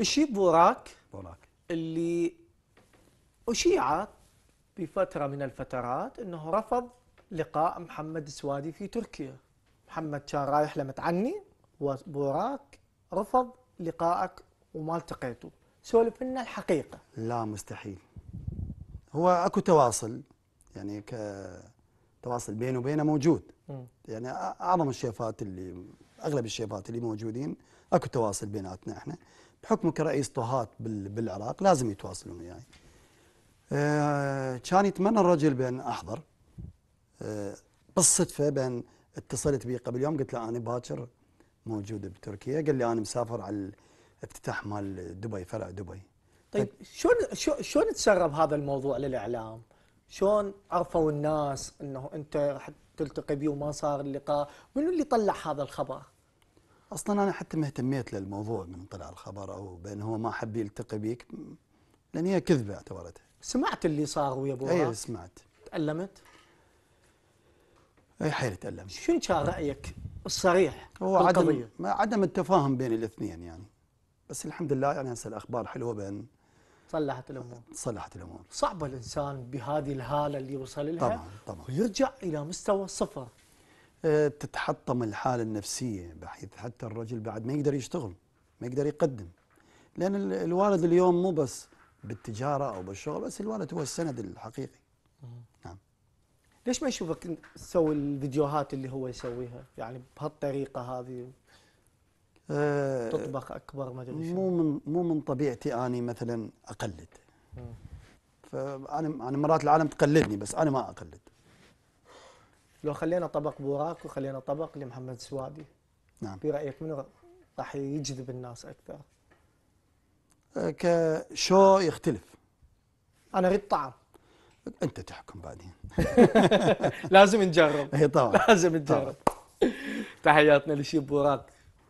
الشيء بوراك بوراك اللي أشيع بفترة من الفترات أنه رفض لقاء محمد السوادي في تركيا محمد كان رايح لمتعني وبوراك رفض لقائك وما التقيته سولف لنا الحقيقة لا مستحيل هو اكو تواصل يعني تواصل بينه وبينه موجود م. يعني اعظم الشيفات اللي اغلب الشيفات اللي موجودين اكو تواصل بيناتنا احنا بحكم كرئيس طهات بالعراق لازم يتواصلون وياي يعني. كان يتمنى الرجل بان احضر آه، بالصدفه بان اتصلت به قبل يوم قلت له انا باكر موجود بتركيا قال لي انا مسافر على الافتتاح مال دبي فرع دبي طيب, طيب. شلون شلون تسرب هذا الموضوع للاعلام؟ شلون عرفوا الناس انه انت راح تلتقي بي وما صار اللقاء؟ منو اللي طلع هذا الخبر؟ اصلا انا حتى ما اهتميت للموضوع من طلع الخبر او بان هو ما حب يلتقي بيك لان هي كذبه اعتبرتها سمعت اللي صار ويا ابو اي سمعت تالمت اي حيل تالمت شنو كان رايك الصريح هو عدم عدم التفاهم بين الاثنين يعني بس الحمد لله يعني هسه الاخبار حلوه بان صلحت الامور صلحت الامور صعبه الانسان بهذه الهاله اللي وصل لها طبعا طبعا ويرجع الى مستوى الصفر تتحطم الحالة النفسية بحيث حتى الرجل بعد ما يقدر يشتغل ما يقدر يقدم لأن الوالد اليوم مو بس بالتجارة أو بالشغل بس الوالد هو السند الحقيقي نعم ليش ما يشوفك تسوي الفيديوهات اللي هو يسويها يعني بهالطريقة هذه أه تطبخ أكبر ما أدري مو من مو من طبيعتي أني مثلا أقلد مم. فأنا أنا مرات العالم تقلدني بس أنا ما أقلد لو خلينا طبق بوراك وخلينا طبق لمحمد سوادي نعم برايك منو راح يجذب الناس اكثر؟ أه، كشو يختلف انا اريد طعم انت تحكم بعدين لازم نجرب اي طبعا لازم نجرب تحياتنا لشيب بوراك